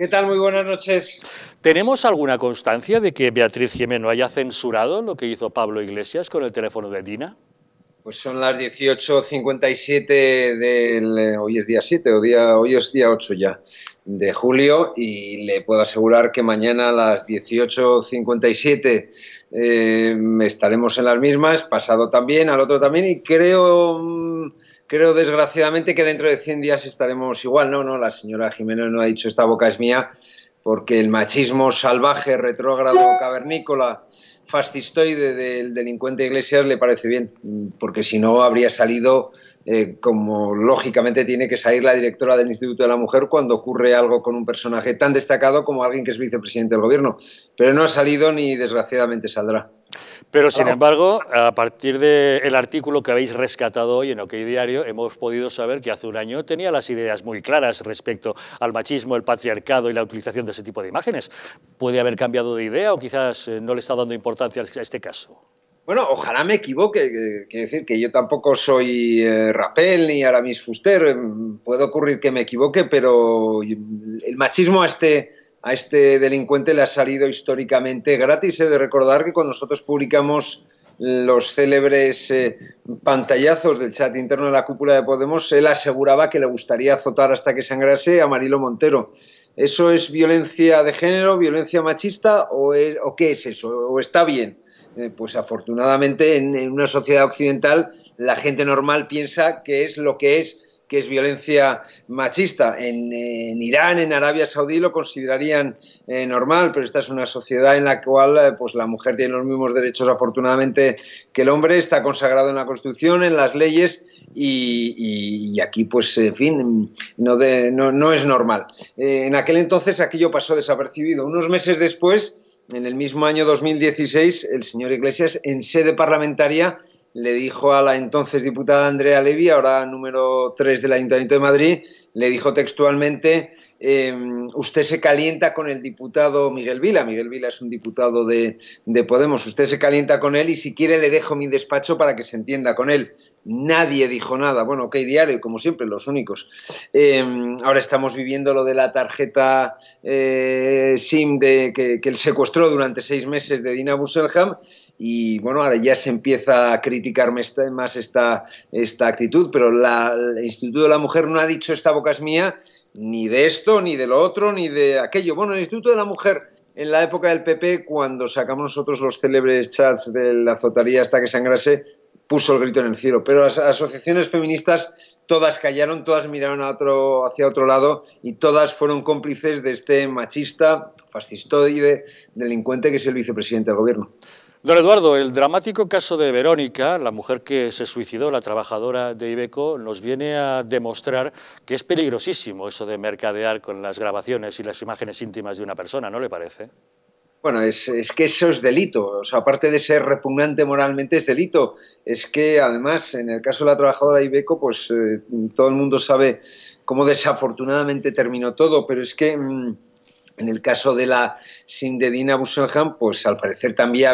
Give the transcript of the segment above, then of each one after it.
¿Qué tal? Muy buenas noches. ¿Tenemos alguna constancia de que Beatriz no haya censurado lo que hizo Pablo Iglesias con el teléfono de Dina? Pues son las 18.57 del... Eh, hoy es día 7, o día, hoy es día 8 ya de julio y le puedo asegurar que mañana a las 18.57 eh, estaremos en las mismas, pasado también, al otro también y creo, mm, creo desgraciadamente que dentro de 100 días estaremos igual. No, no, la señora Jiménez no ha dicho esta boca es mía porque el machismo salvaje, retrógrado, cavernícola fascistoide del delincuente Iglesias le parece bien, porque si no habría salido eh, como lógicamente tiene que salir la directora del Instituto de la Mujer cuando ocurre algo con un personaje tan destacado como alguien que es vicepresidente del gobierno. Pero no ha salido ni desgraciadamente saldrá. Pero sin embargo, a partir del artículo que habéis rescatado hoy en OK Diario, hemos podido saber que hace un año tenía las ideas muy claras respecto al machismo, el patriarcado y la utilización de ese tipo de imágenes. ¿Puede haber cambiado de idea o quizás eh, no le está dando importancia a este caso? Bueno, ojalá me equivoque, quiero decir que yo tampoco soy eh, Rapel ni Aramis Fuster, em, puede ocurrir que me equivoque, pero el machismo a este, a este delincuente le ha salido históricamente gratis. He de recordar que cuando nosotros publicamos los célebres eh, pantallazos del chat interno de la cúpula de Podemos, él aseguraba que le gustaría azotar hasta que sangrase a Marilo Montero. ¿Eso es violencia de género, violencia machista o, es, o qué es eso? ¿O está bien? Eh, pues afortunadamente en una sociedad occidental la gente normal piensa que es lo que es que es violencia machista. En, Irán, en Arabia Saudí lo considerarían eh, normal, pero esta es una sociedad en la cual eh, pues la mujer tiene los mismos derechos afortunadamente que el hombre, está consagrado en la Constitución, en las leyes y, aquí pues en fin, no, es normal. Eh, en aquel entonces aquello pasó desapercibido. Unos meses después en el mismo año 2016, el señor Iglesias, en sede parlamentaria, le dijo a la entonces diputada Andrea Levy, ahora número 3 del Ayuntamiento de Madrid, le dijo textualmente Em, usted se calienta con el diputado Miguel Vila. Miguel Vila es un diputado de, Podemos. Usted se calienta con él y si quiere le dejo mi despacho para que se entienda con él. Nadie dijo nada. Bueno, ok, diario, como siempre, los únicos. Em, ahora estamos viviendo lo de la tarjeta eh, SIM que, él secuestró durante seis meses de Dina Busselham y bueno, ahora ya se empieza a criticar más esta, esta actitud, pero la, el Instituto de la Mujer no ha dicho esta boca es mía ni de esto, ni de lo otro, ni de aquello. Bueno, el Instituto de la Mujer, en la época del PP, cuando sacamos nosotros los célebres chats de la azotaría hasta que sangrase, puso el grito en el cielo. Pero las asociaciones feministas todas callaron, todas miraron hacia otro lado y todas fueron cómplices de este machista, fascistóide, delincuente que es el vicepresidente del gobierno. Don Eduardo, el dramático caso de Verónica, la mujer que se suicidó, la trabajadora de Ibeco, nos viene a demostrar que es peligrosísimo eso de mercadear con las grabaciones y las imágenes íntimas de una persona, ¿no le parece? Bueno, es, que eso es delito. aparte de ser repugnante moralmente, es delito. Es que además, en el caso de la trabajadora Ibeco, pues eh, todo el mundo sabe cómo desafortunadamente terminó todo, pero es que. Mm, en el caso de la Dina Busselham, pues al parecer también,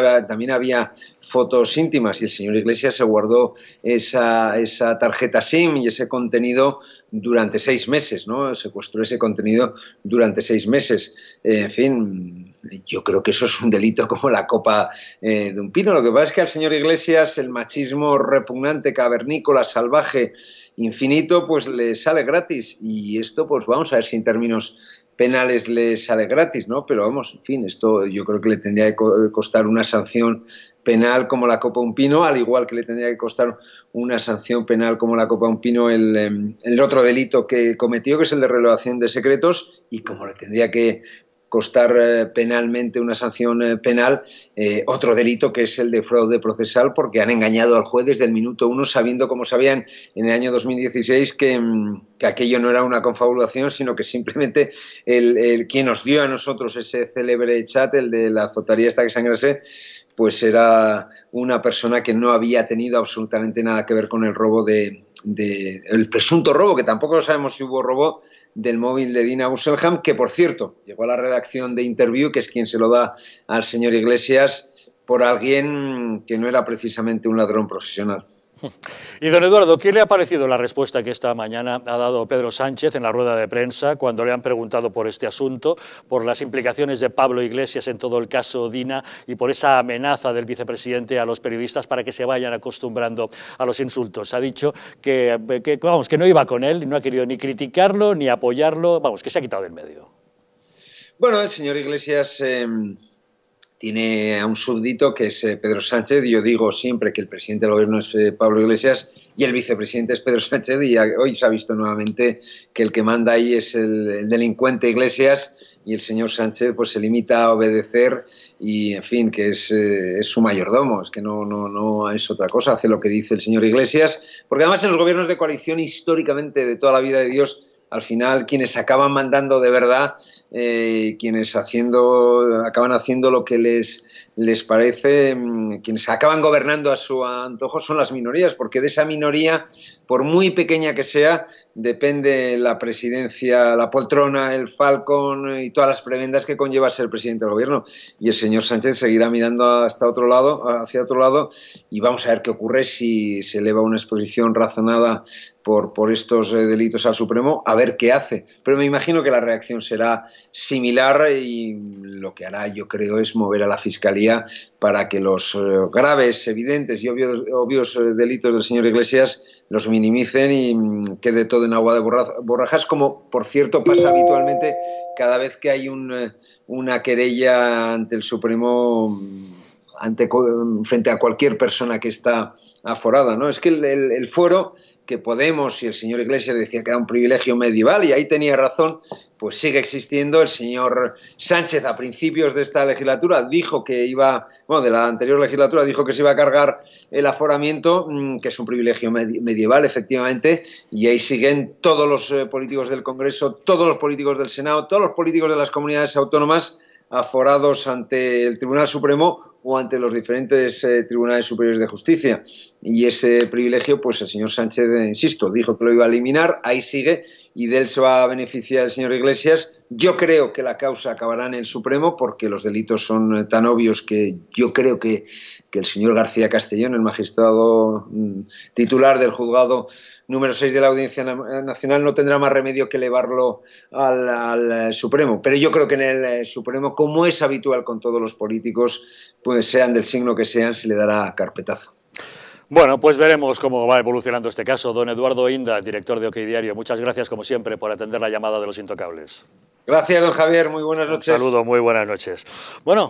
había fotos íntimas y el señor Iglesias se guardó esa, tarjeta SIM y ese contenido durante seis meses, ¿no? Secuestró ese contenido durante seis meses. Eh, en fin, yo creo que eso es un delito como la copa eh, de un pino. Lo que pasa es que al señor Iglesias el machismo repugnante, cavernícola, salvaje, infinito, pues le sale gratis. Y esto, pues vamos a ver si en términos penales les sale gratis, ¿no? Pero vamos, en fin, esto yo creo que le tendría que costar una sanción penal como la Copa Un Pino, al igual que le tendría que costar una sanción penal como la Copa Un Pino el, em, el otro delito que cometió, que es el de revelación de secretos, y como le tendría que costar eh, penalmente una sanción eh, penal, eh, otro delito que es el de fraude procesal, porque han engañado al juez desde el minuto uno, sabiendo, como sabían en el año 2016, que, mm, que aquello no era una confabulación, sino que simplemente el, quien nos dio a nosotros ese célebre chat, el de la azotaría esta que sangrase, pues era una persona que no había tenido absolutamente nada que ver con el robo de, el presunto robo, que tampoco sabemos si hubo robo del móvil de Dina Busselham, que por cierto llegó a la redacción de Interview, que es quien se lo da al señor Iglesias, por alguien que no era precisamente un ladrón profesional. Y don Eduardo, ¿qué le ha parecido la respuesta que esta mañana ha dado Pedro Sánchez en la rueda de prensa cuando le han preguntado por este asunto, por las implicaciones de Pablo Iglesias en todo el caso Dina y por esa amenaza del vicepresidente a los periodistas para que se vayan acostumbrando a los insultos? Ha dicho que, vamos, que no iba con él, no ha querido ni criticarlo ni apoyarlo, vamos, que se ha quitado del medio. Bueno, el señor Iglesias... Em, tiene a un súbdito que es eh, Pedro Sánchez. Yo digo siempre que el presidente del gobierno es eh, Pablo Iglesias y el vicepresidente es Pedro Sánchez y hoy se ha visto nuevamente que el que manda ahí es el, delincuente Iglesias y el señor Sánchez pues se limita a obedecer y en fin que es, eh, es su mayordomo es que no, no, no es otra cosa hace lo que dice el señor Iglesias porque además en los gobiernos de coalición históricamente de toda la vida de Dios al final quienes acaban mandando de verdad, eh, quienes haciendo, acaban haciendo lo que les, les parece, mm, quienes acaban gobernando a su antojo son las minorías, porque de esa minoría, por muy pequeña que sea, depende la presidencia, la poltrona, el falcón y todas las prebendas que conlleva ser presidente del gobierno. Y el señor Sánchez seguirá mirando hasta otro lado, hacia otro lado, y vamos a ver qué ocurre si se eleva una exposición razonada por, estos eh, delitos al Supremo, a ver qué hace. Pero me imagino que la reacción será similar y lo que hará, yo creo, es mover a la Fiscalía para que los eh, graves, evidentes y obvios, eh, delitos del señor Iglesias los minimicen y mm, quede todo en agua de borrajas, como por cierto pasa habitualmente cada vez que hay una querella ante el Supremo mm, ante, frente a cualquier persona que está aforada. ¿no? Es que el, el, que Podemos y el señor Iglesias decía que era un privilegio medieval y ahí tenía razón, pues sigue existiendo. El señor Sánchez a principios de esta legislatura dijo que iba, bueno, de la anterior legislatura dijo que se iba a cargar el aforamiento, mm, que es un privilegio medieval, efectivamente, y ahí siguen todos los eh, políticos del Congreso, todos los políticos del Senado, todos los políticos de las comunidades autónomas aforados ante el Tribunal Supremo o ante los diferentes eh, tribunales superiores de justicia. Y ese privilegio, pues el señor Sánchez, eh, insisto, dijo que lo iba a eliminar, ahí sigue y de él se va a beneficiar el señor Iglesias. Yo creo que la causa acabará en el Supremo porque los delitos son eh, tan obvios que yo creo que, el señor García Castellón, el magistrado mm, titular del juzgado número 6 de la Audiencia Nacional, no tendrá más remedio que elevarlo al, al Supremo. Pero yo creo que en el Supremo, como es habitual con todos los políticos, pues sean del signo que sean, se le dará carpetazo. Bueno, pues veremos cómo va evolucionando este caso. Don Eduardo Inda, director de OK Diario, muchas gracias como siempre por atender la llamada de los intocables. Gracias, don Javier. Muy buenas noches. Un saludo, muy buenas noches. Bueno,